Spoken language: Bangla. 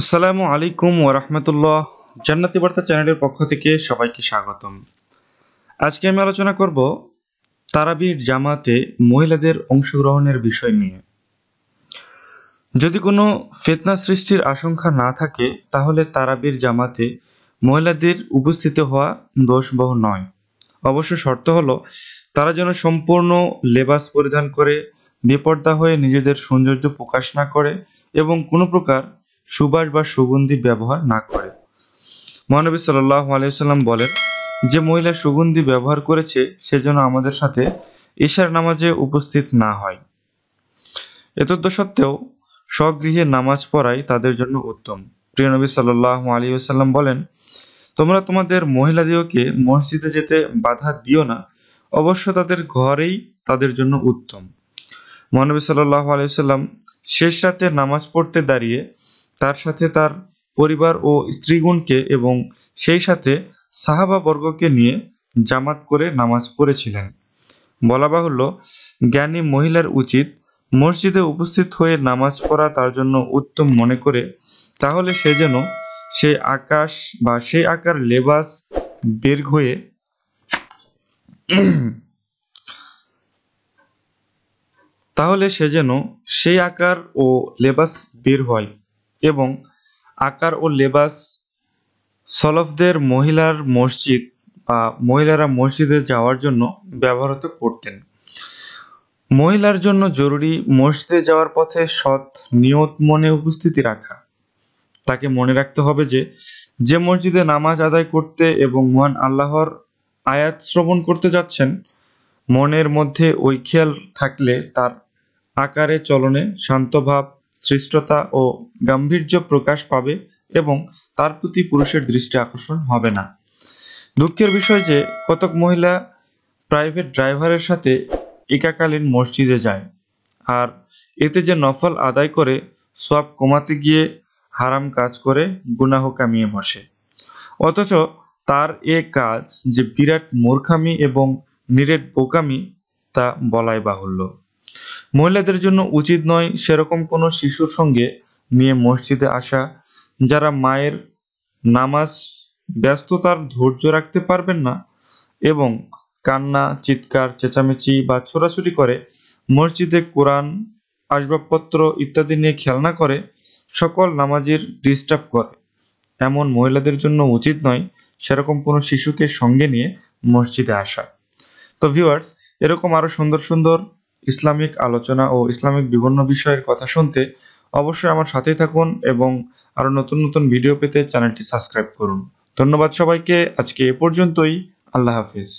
আসসালামু আলাইকুম ওরহমতুল্লাহ জান্নাতি বার্তা চ্যানেলের পক্ষ থেকে সবাইকে স্বাগতম আজকে আমি আলোচনা করব তারাবির জামাতে মহিলাদের অংশগ্রহণের বিষয় নিয়ে যদি কোনো ফেতনা সৃষ্টির আশঙ্কা না থাকে তাহলে তারাবির জামাতে মহিলাদের উপস্থিত হওয়া দোষবহ নয় অবশ্য শর্ত হলো তারা যেন সম্পূর্ণ লেবাস পরিধান করে বেপর্দা হয়ে নিজেদের সৌন্দর্য প্রকাশ না করে এবং কোনো প্রকার সুবাস বা সুগন্ধি ব্যবহার না করে মহানবী সাল্লাহ আলিয়াল্লাম বলেন যে মহিলা সুগন্ধি ব্যবহার করেছে সেজন্য আমাদের সাথে ঈশার নামাজে উপস্থিত না হয় এতদ্য সত্ত্বেও স্বগৃহে নামাজ পড়াই তাদের জন্য উত্তম প্রিয় নবী সাল্লাহ আলী সাল্লাম বলেন তোমরা তোমাদের মহিলাদিওকে মসজিদে যেতে বাধা দিও না অবশ্য তাদের ঘরেই তাদের জন্য উত্তম মহানবী সাল্লাহ আলী শেষ রাতে নামাজ পড়তে দাঁড়িয়ে তার সাথে তার পরিবার ও স্ত্রীগুণকে এবং সেই সাথে সাহাবা বর্গকে নিয়ে জামাত করে নামাজ পড়েছিলেন বলা বাহুল্য জ্ঞানী মহিলার উচিত মসজিদে উপস্থিত হয়ে নামাজ পড়া তার জন্য উত্তম মনে করে তাহলে সে যেন সেই আকাশ বা সেই আকার লেবাস বের হয়ে তাহলে সে যেন সেই আকার ও লেবাস বের হয় এবং আকার ও লেবাস সলফদের মহিলার মসজিদ বা মহিলারা মসজিদে যাওয়ার জন্য ব্যবহৃত করতেন মহিলার জন্য জরুরি মসজিদে যাওয়ার পথে সৎ নিয়ত মনে উপস্থিতি রাখা তাকে মনে রাখতে হবে যে যে মসজিদে নামাজ আদায় করতে এবং মহান আল্লাহর আয়াত শ্রবণ করতে যাচ্ছেন মনের মধ্যে ওই খেয়াল থাকলে তার আকারে চলনে শান্তভাব শ্রেষ্ঠতা ও গাম্ভীর্য প্রকাশ পাবে এবং তার প্রতি পুরুষের দৃষ্টি আকর্ষণ হবে না দুঃখের বিষয় যে কতক মহিলা প্রাইভেট ড্রাইভারের সাথে একাকালীন মসজিদে যায় আর এতে যে নফল আদায় করে সব কমাতে গিয়ে হারাম কাজ করে গুনাহ কামিয়ে বসে অথচ তার এ কাজ যে বিরাট মূর্খামি এবং নিরেট বোকামি তা বলাই বাহুল্য মহিলাদের জন্য উচিত নয় সেরকম কোনো শিশুর সঙ্গে নিয়ে মসজিদে আসা যারা মায়ের নামাজ ব্যস্ততার ধৈর্য রাখতে পারবেন না এবং কান্না চিৎকার চেঁচামেচি বা ছোড়াছুটি করে মসজিদে কোরআন আসবাবপত্র ইত্যাদি নিয়ে খেলনা করে সকল নামাজের ডিস্টার্ব করে এমন মহিলাদের জন্য উচিত নয় সেরকম কোনো শিশুকে সঙ্গে নিয়ে মসজিদে আসা তো ভিউয়ার্স এরকম আরও সুন্দর সুন্দর ইসলামিক আলোচনা ও ইসলামিক বিভিন্ন বিষয়ের কথা শুনতে অবশ্যই আমার সাথেই থাকুন এবং আরও নতুন নতুন ভিডিও পেতে চ্যানেলটি সাবস্ক্রাইব করুন ধন্যবাদ সবাইকে আজকে এ পর্যন্তই আল্লাহ হাফিজ